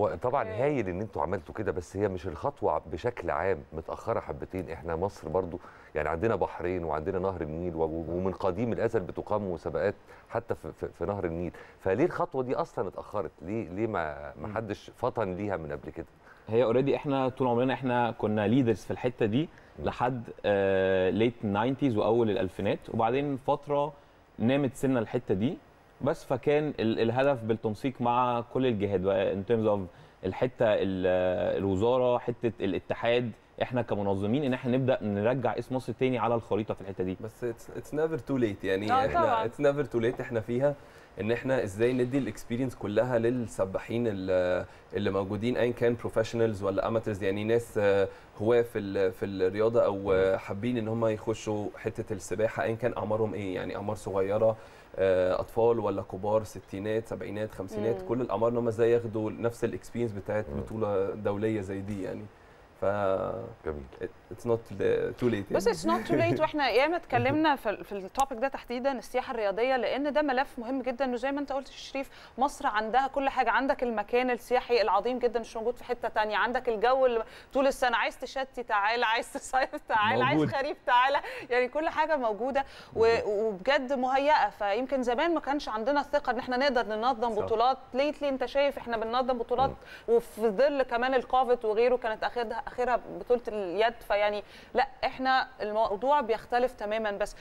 وطبعا آه. هايل ان انتوا عملتوا كده بس هي مش الخطوه بشكل عام متاخره حبتين احنا مصر برضو يعني عندنا بحرين وعندنا نهر النيل ومن قديم الازل بتقام مسابقات حتى في, في نهر النيل فليه الخطوه دي اصلا اتاخرت ليه ليه ما ما حدش فطن ليها من قبل كده هي اوريدي احنا طول عمرنا احنا كنا ليدرز في الحته دي لحد ليت آه، 90 واول الالفينات وبعدين فتره نامت سنه الحته دي بس فكان الهدف بالتنسيق مع كل الجهات بقى ان تيرمز اوف الحته الوزاره حته الاتحاد احنا كمنظمين ان احنا نبدا نرجع اسم مصر تاني على الخريطه في الحته دي بس اتس نيفر تو ليت يعني اه، احنا اتس نيفر تو ليت احنا فيها ان احنا ازاي ندي الاكسبيرينس كلها للسباحين اللي موجودين ايا كان بروفيشنالز ولا اماترز يعني ناس آه، هواه في في الرياضه او آه، حابين ان هم يخشوا حته السباحه ايا كان اعمارهم ايه يعني اعمار صغيره اطفال ولا كبار ستينات سبعينات خمسينات كل الاعمار ان هم ازاي ياخدوا نفس الاكسبيرينس بتاعت بطوله دوليه زي دي يعني ف جميل اتس نوت تو ليت بس اتس نوت تو ليت واحنا ياما اتكلمنا في, في التوبيك ده تحديدا السياحه الرياضيه لان ده ملف مهم جدا انه زي ما انت قلت شريف مصر عندها كل حاجه عندك المكان السياحي العظيم جدا مش موجود في حته ثانيه عندك الجو طول السنه عايز تشتي تعالى عايز تصيف تعالى عايز خريف تعالى يعني كل حاجه موجوده وبجد مهيئه فيمكن زمان ما كانش عندنا الثقه ان احنا نقدر ننظم بطولات ليتلي انت شايف احنا بننظم بطولات وفي ظل كمان الكوفيد وغيره كانت اخدها اخرها بطوله اليد فيعني لا احنا الموضوع بيختلف تماما بس